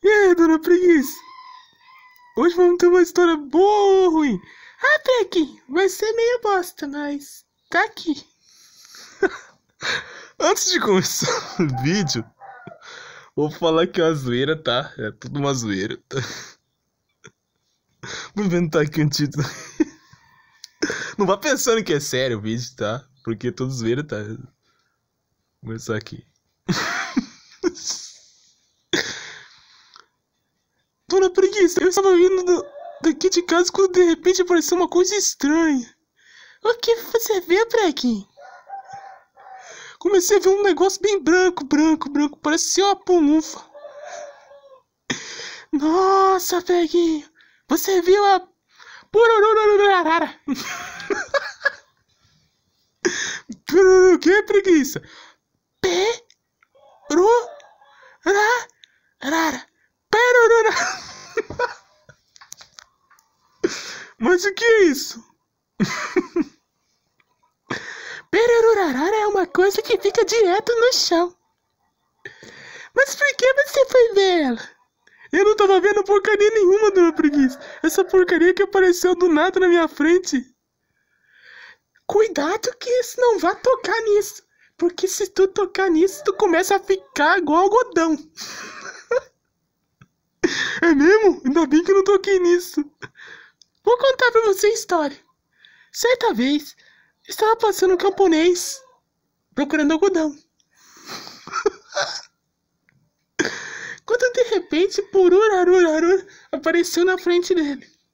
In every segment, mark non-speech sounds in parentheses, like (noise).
E aí, dona Preguiça? Hoje vamos ter uma história boa ou ruim? Ah, Peg, vai ser meio bosta, mas tá aqui. (laughs) Antes de começar (laughs) o vídeo, vou falar que é uma zoeira, tá? É tudo uma zoeira. (laughs) Tá? Vou inventar aqui um título. Não vá pensando que é sério o vídeo, tá? Porque é tudo zoeira, tá? Vou começar aqui. preguiça. Eu estava vindo do, daqui de casa quando de repente apareceu uma coisa estranha. O que você vê, Breck? Comecei a ver um negócio bem branco, branco, branco. Parece ser uma pulufa. Nossa, Preguinho. Você viu a... Porororororara. que preguiça? P... Ru... Ra... Rara. Mas o que é isso? (laughs) Perurarara é uma coisa que fica direto no chão. Mas por que você foi ver ela? Eu não tava vendo porcaria nenhuma, dona Preguiça. Essa porcaria que apareceu do nada na minha frente. Cuidado que isso não vá tocar nisso. Porque se tu tocar nisso, tu começa a ficar igual algodão. (laughs) é mesmo? Ainda bem que eu não toquei nisso. Vou contar contava sua história. Certa vez, estava passando um camponês procurando algodão. (laughs) Quando de repente, Pururarurarur apareceu na frente dele. (laughs)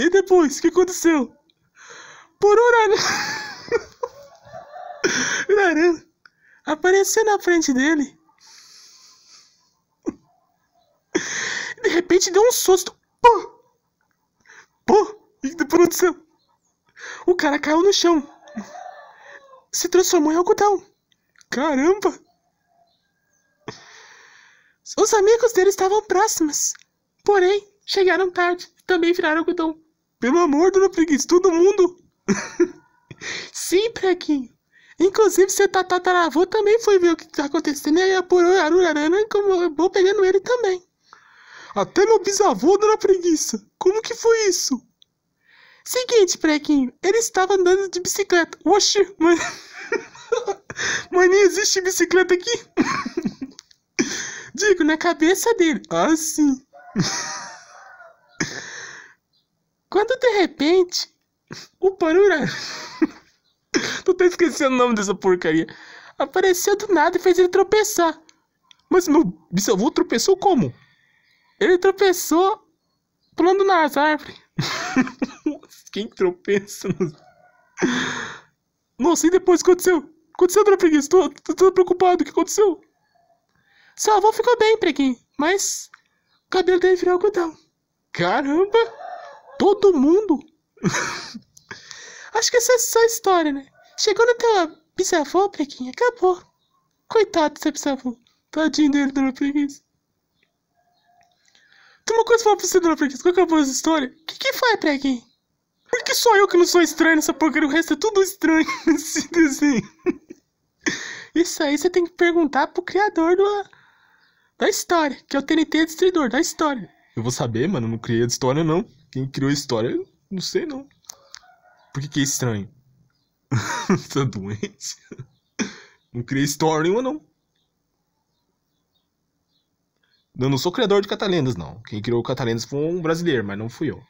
E depois, o que aconteceu? Pururarurarur (laughs) apareceu na frente dele repente deu um susto. Pô! Pô! O que tá aconteceu? O cara caiu no chão. Se transformou em algodão. Caramba! Os amigos dele estavam próximos. Porém, chegaram tarde. Também viraram algodão. Pelo amor, do Preguiça, todo mundo! (laughs) Sim, Prequinho. Inclusive, seu tataravô também foi ver o que tá acontecendo e apurou a Arurarana como eu pegando ele também. Até meu bisavô não era preguiça. Como que foi isso? Seguinte, prequinho. Ele estava andando de bicicleta. Oxi, mas... (laughs) mas nem existe bicicleta aqui. (laughs) Digo, na cabeça dele. Ah, sim. (laughs) Quando de repente... O Parura... Tô até esquecendo o nome dessa porcaria. Apareceu do nada e fez ele tropeçar. Mas meu bisavô tropeçou como? Ele tropeçou pulando nas árvores. (laughs) Quem tropeça nos... Nossa, e depois o que aconteceu? Aconteceu, dona Preguiça? Tô, tá, tô, tá tô preocupado, o que aconteceu? Seu avô ficou bem, Preguiça, mas o cabelo dele virou algodão. Caramba! Todo mundo! (laughs) Acho que essa é só a história, né? Chegou na tua bisavô Preguiça, acabou. Coitado seu bisavô. Tadinho dele, dona Preguiça. Tem uma coisa pra falar pra você, dona Qual que é a boa história? O que que faz, preguinho? Por que só eu que não sou estranho nessa porcaria? O resto é tudo estranho (laughs) nesse desenho. Isso aí você tem que perguntar pro criador do, da história, que é o TNT Destruidor, da história. Eu vou saber, mano, não criei a história, não. Quem criou a história, não sei, não. Por que que é estranho? tá (laughs) doente? Não criei história nenhuma, não. Eu não sou criador de Catalendas, não. Quem criou Catalendas foi um brasileiro, mas não fui eu.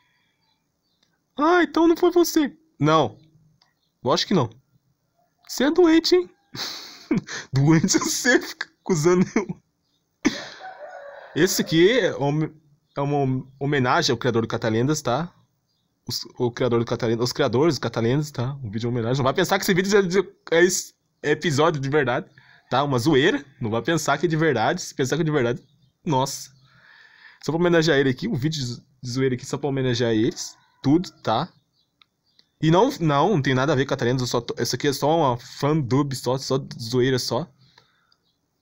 Ah, então não foi você. Não. Lógico que não. Você é doente, hein? (laughs) doente é você fica acusando eu. Esse aqui é, é uma homenagem ao criador do Catalendas, tá? Os, o criador do Catalendas, os criadores do Catalendas, tá? Um vídeo de homenagem. Não vai pensar que esse vídeo é, é episódio de verdade, tá? Uma zoeira. Não vai pensar que é de verdade. Se pensar que é de verdade, nossa. Só pra homenagear ele aqui, um vídeo de zoeira aqui só pra homenagear eles. Tudo, tá? E não, não, não tem nada a ver com a Talentos, só tô, isso aqui é só uma dub só, só zoeira só.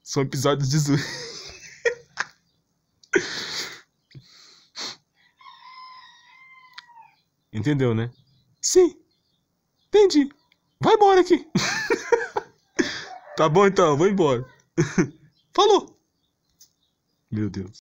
São episódios de zoeira. (laughs) Entendeu, né? Sim. Entendi. Vai embora aqui. (laughs) tá bom então, vou embora. (laughs) Falou. Meu Deus.